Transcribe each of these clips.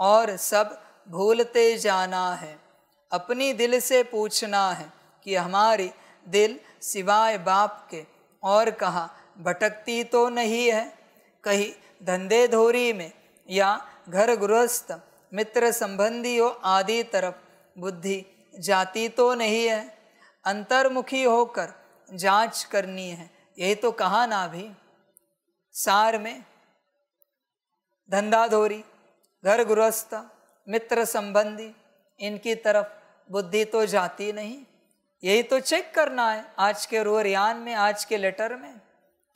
और सब भूलते जाना है अपनी दिल से पूछना है कि हमारी दिल सिवाय बाप के और कहाँ भटकती तो नहीं है कहीं धंधे धोरी में या घर गृहस्थ मित्र संबंधियों आदि तरफ बुद्धि जाती तो नहीं है अंतर्मुखी होकर जांच करनी है यही तो कहा ना भी सार में धंधाधोरी घर गृहस्थ मित्र संबंधी इनकी तरफ बुद्धि तो जाती नहीं यही तो चेक करना है आज के रोरियान में आज के लेटर में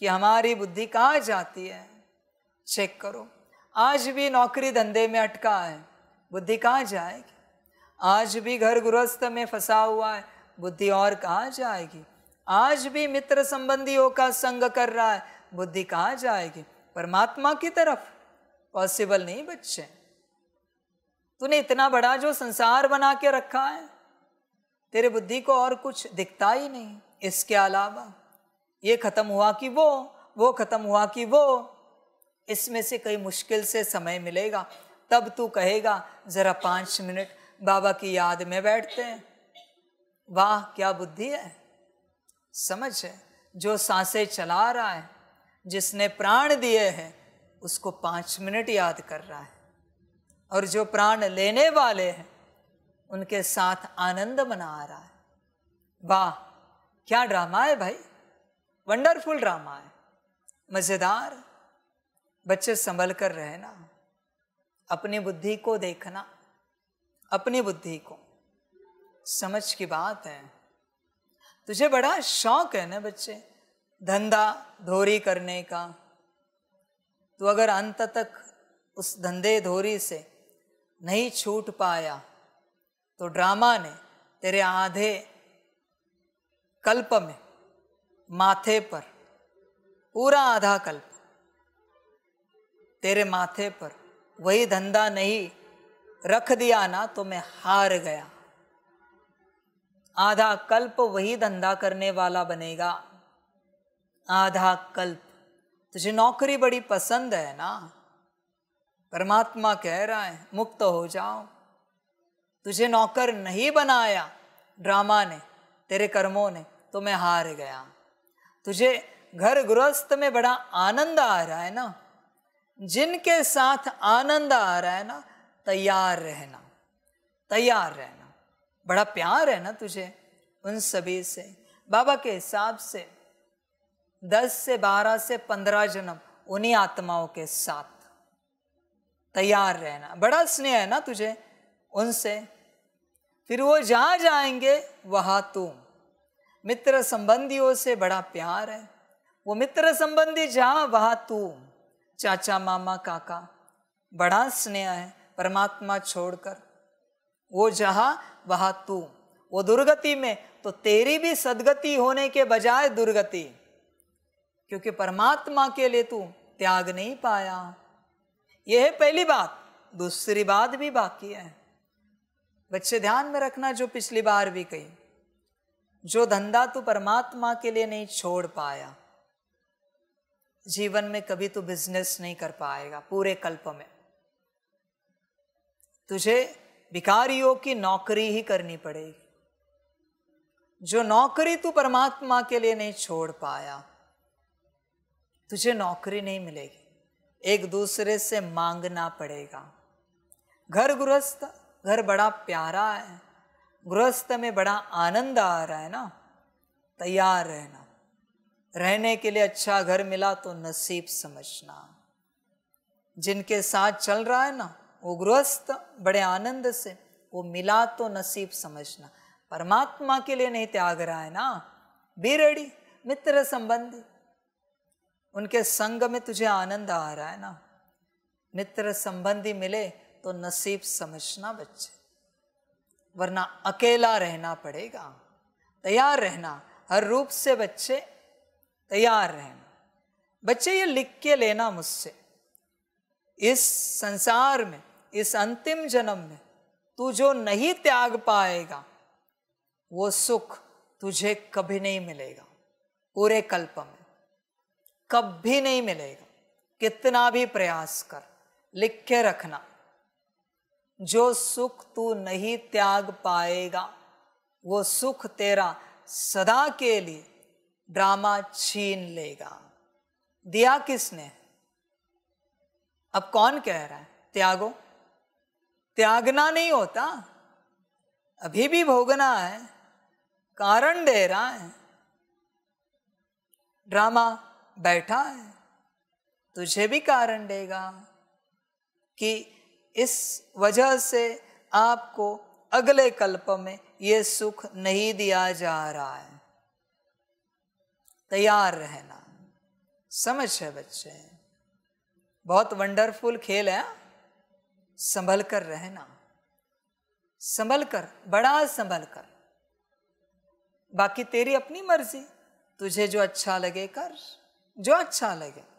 कि हमारी बुद्धि कहाँ जाती है चेक करो आज भी नौकरी धंधे में अटका है बुद्धि कहाँ जाएगी आज भी घर गृहस्थ में फंसा हुआ है बुद्धि और कहाँ जाएगी आज भी मित्र संबंधियों का संग कर रहा है बुद्धि कहाँ जाएगी परमात्मा की तरफ पॉसिबल नहीं बच्चे तूने इतना बड़ा जो संसार बना के रखा है तेरे बुद्धि को और कुछ दिखता ही नहीं इसके अलावा ये ख़त्म हुआ कि वो वो ख़त्म हुआ कि वो इसमें से कई मुश्किल से समय मिलेगा तब तू कहेगा ज़रा पांच मिनट बाबा की याद में बैठते हैं वाह क्या बुद्धि है समझ है जो सांसें चला रहा है जिसने प्राण दिए हैं उसको पाँच मिनट याद कर रहा है और जो प्राण लेने वाले हैं उनके साथ आनंद मना रहा है वाह क्या ड्रामा है भाई वंडरफुल ड्रामा है मज़ेदार बच्चे संभल कर रहना अपनी बुद्धि को देखना अपनी बुद्धि को समझ की बात है तुझे बड़ा शौक है ना बच्चे धंधा धोरी करने का तो अगर अंत तक उस धंधे धोरी से नहीं छूट पाया तो ड्रामा ने तेरे आधे कल्प में माथे पर पूरा आधा कल्प तेरे माथे पर वही धंधा नहीं रख दिया ना तो मैं हार गया आधा कल्प वही धंधा करने वाला बनेगा आधा कल्प तुझे तो नौकरी बड़ी पसंद है ना परमात्मा कह रहा है मुक्त हो जाओ तुझे तो नौकर नहीं बनाया ड्रामा ने तेरे कर्मों ने तो मैं हार गया तुझे तो घर गृहस्थ में बड़ा आनंद आ रहा है ना जिनके साथ आनंद आ रहा है ना तैयार रहना तैयार रहना बड़ा प्यार है ना तुझे उन सभी से बाबा के हिसाब से दस से बारह से पंद्रह जन्म उन्हीं आत्माओं के साथ तैयार रहना बड़ा स्नेह है ना तुझे उनसे फिर वो जहाँ जाएंगे वहाँ तुम मित्र संबंधियों से बड़ा प्यार है वो मित्र संबंधी जहाँ वहाँ तुम चाचा मामा काका बड़ा स्नेह है परमात्मा छोड़कर वो जहाँ वहाँ तुम वो दुर्गति में तो तेरी भी सदगति होने के बजाय दुर्गति क्योंकि परमात्मा के लिए तू त्याग नहीं पाया यह है पहली बात दूसरी बात भी बाकी है बच्चे ध्यान में रखना जो पिछली बार भी कही जो धंधा तू परमात्मा के लिए नहीं छोड़ पाया जीवन में कभी तू बिजनेस नहीं कर पाएगा पूरे कल्प में तुझे भिकारियों की नौकरी ही करनी पड़ेगी जो नौकरी तू परमात्मा के लिए नहीं छोड़ पाया तुझे नौकरी नहीं मिलेगी एक दूसरे से मांगना पड़ेगा घर गृहस्थ घर बड़ा प्यारा है गृहस्थ में बड़ा आनंद आ रहा है ना तैयार रहना रहने के लिए अच्छा घर मिला तो नसीब समझना जिनके साथ चल रहा है ना वो गृहस्थ बड़े आनंद से वो मिला तो नसीब समझना परमात्मा के लिए नहीं त्याग रहा है ना बी रेडी मित्र संबंधी उनके संग में तुझे आनंद आ रहा है ना मित्र संबंधी मिले तो नसीब समझना बच्चे वरना अकेला रहना पड़ेगा तैयार रहना हर रूप से बच्चे तैयार रहना बच्चे ये लिख के लेना मुझसे इस संसार में इस अंतिम जन्म में तू जो नहीं त्याग पाएगा वो सुख तुझे कभी नहीं मिलेगा पूरे कल्प में कभी नहीं मिलेगा कितना भी प्रयास कर लिख के रखना जो सुख तू नहीं त्याग पाएगा वो सुख तेरा सदा के लिए ड्रामा छीन लेगा दिया किसने अब कौन कह रहा है त्यागो त्यागना नहीं होता अभी भी भोगना है कारण दे रहा है ड्रामा बैठा है तुझे भी कारण देगा कि इस वजह से आपको अगले कल्प में ये सुख नहीं दिया जा रहा है तैयार रहना समझ है बच्चे बहुत वंडरफुल खेल है हाँ? संभल कर रहना संभल कर बड़ा संभल कर बाकी तेरी अपनी मर्जी तुझे जो अच्छा लगे कर जो अच्छा लगे